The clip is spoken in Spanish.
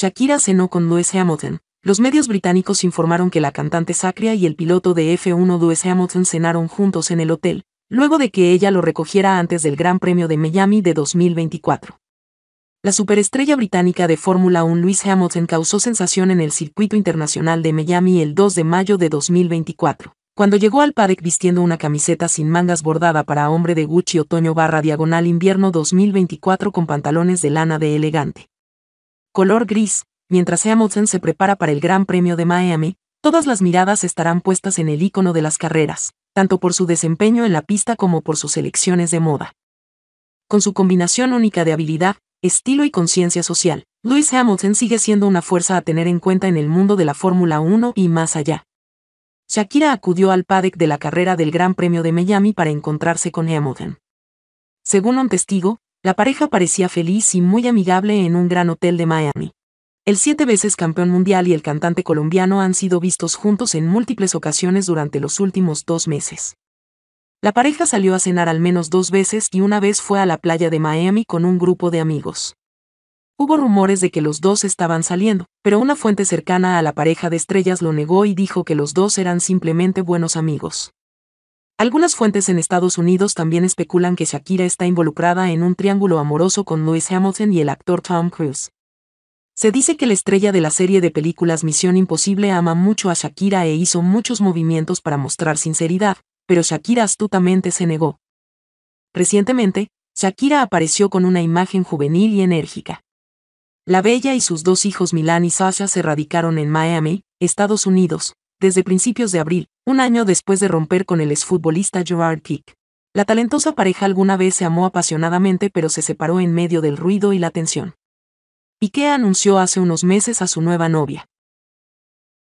Shakira cenó con Lewis Hamilton. Los medios británicos informaron que la cantante sacria y el piloto de F1 Lewis Hamilton cenaron juntos en el hotel, luego de que ella lo recogiera antes del Gran Premio de Miami de 2024. La superestrella británica de Fórmula 1 Lewis Hamilton causó sensación en el circuito internacional de Miami el 2 de mayo de 2024, cuando llegó al paddock vistiendo una camiseta sin mangas bordada para hombre de Gucci otoño barra diagonal invierno 2024 con pantalones de lana de elegante color gris, mientras Hamilton se prepara para el Gran Premio de Miami, todas las miradas estarán puestas en el ícono de las carreras, tanto por su desempeño en la pista como por sus elecciones de moda. Con su combinación única de habilidad, estilo y conciencia social, Lewis Hamilton sigue siendo una fuerza a tener en cuenta en el mundo de la Fórmula 1 y más allá. Shakira acudió al paddock de la carrera del Gran Premio de Miami para encontrarse con Hamilton. Según un testigo, la pareja parecía feliz y muy amigable en un gran hotel de Miami. El siete veces campeón mundial y el cantante colombiano han sido vistos juntos en múltiples ocasiones durante los últimos dos meses. La pareja salió a cenar al menos dos veces y una vez fue a la playa de Miami con un grupo de amigos. Hubo rumores de que los dos estaban saliendo, pero una fuente cercana a la pareja de estrellas lo negó y dijo que los dos eran simplemente buenos amigos. Algunas fuentes en Estados Unidos también especulan que Shakira está involucrada en un triángulo amoroso con Lewis Hamilton y el actor Tom Cruise. Se dice que la estrella de la serie de películas Misión Imposible ama mucho a Shakira e hizo muchos movimientos para mostrar sinceridad, pero Shakira astutamente se negó. Recientemente, Shakira apareció con una imagen juvenil y enérgica. La bella y sus dos hijos Milan y Sasha se radicaron en Miami, Estados Unidos, desde principios de abril, un año después de romper con el exfutbolista Gerard Pick. La talentosa pareja alguna vez se amó apasionadamente pero se separó en medio del ruido y la tensión. Piqué anunció hace unos meses a su nueva novia,